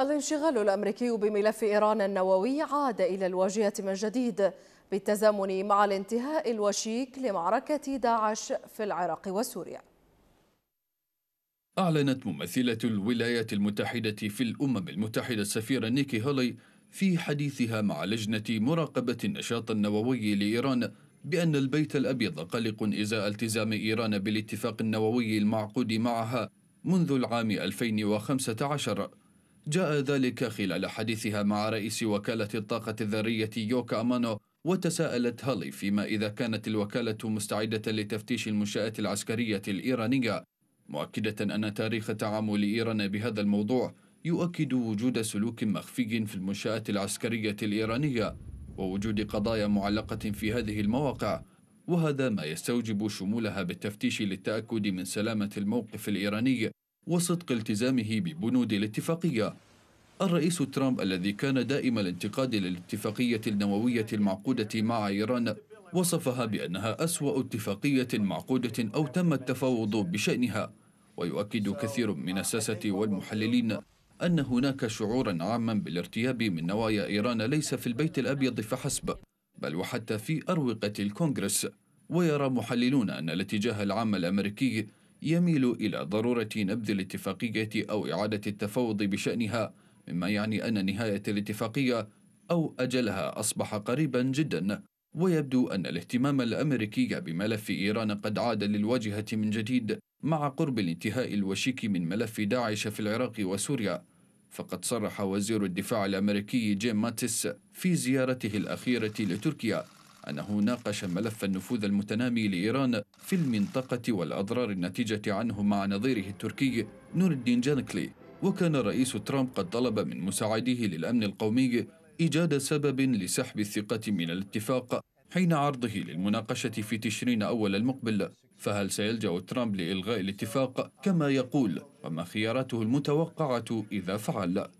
الانشغال الأمريكي بملف إيران النووي عاد إلى الواجهة من جديد بالتزامن مع الانتهاء الوشيك لمعركة داعش في العراق وسوريا أعلنت ممثلة الولايات المتحدة في الأمم المتحدة السفيرة نيكي هولي في حديثها مع لجنة مراقبة النشاط النووي لإيران بأن البيت الأبيض قلق إزاء التزام إيران بالاتفاق النووي المعقود معها منذ العام 2015 جاء ذلك خلال حديثها مع رئيس وكالة الطاقة الذرية يوكا أمانو وتساءلت هالي فيما إذا كانت الوكالة مستعدة لتفتيش المنشآت العسكرية الإيرانية مؤكدة أن تاريخ تعامل إيران بهذا الموضوع يؤكد وجود سلوك مخفي في المنشآت العسكرية الإيرانية ووجود قضايا معلقة في هذه المواقع وهذا ما يستوجب شمولها بالتفتيش للتأكد من سلامة الموقف الإيراني وصدق التزامه ببنود الاتفاقية الرئيس ترامب الذي كان دائم الانتقاد للاتفاقية النووية المعقودة مع إيران وصفها بأنها أسوأ اتفاقية معقودة أو تم التفاوض بشأنها ويؤكد كثير من الساسة والمحللين أن هناك شعورا عاما بالارتياب من نوايا إيران ليس في البيت الأبيض فحسب بل وحتى في أروقة الكونغرس ويرى محللون أن الاتجاه العام الأمريكي يميل إلى ضرورة نبذ الاتفاقية أو إعادة التفاوض بشأنها مما يعني أن نهاية الاتفاقية أو أجلها أصبح قريبا جدا ويبدو أن الاهتمام الأمريكي بملف إيران قد عاد للواجهة من جديد مع قرب الانتهاء الوشيك من ملف داعش في العراق وسوريا فقد صرح وزير الدفاع الأمريكي جيم ماتس في زيارته الأخيرة لتركيا أنه ناقش ملف النفوذ المتنامي لإيران في المنطقة والأضرار الناتجة عنه مع نظيره التركي نور الدين جانكلي وكان رئيس ترامب قد طلب من مساعديه للأمن القومي إيجاد سبب لسحب الثقة من الاتفاق حين عرضه للمناقشة في تشرين أول المقبل فهل سيلجأ ترامب لإلغاء الاتفاق كما يقول وما خياراته المتوقعة إذا فعل؟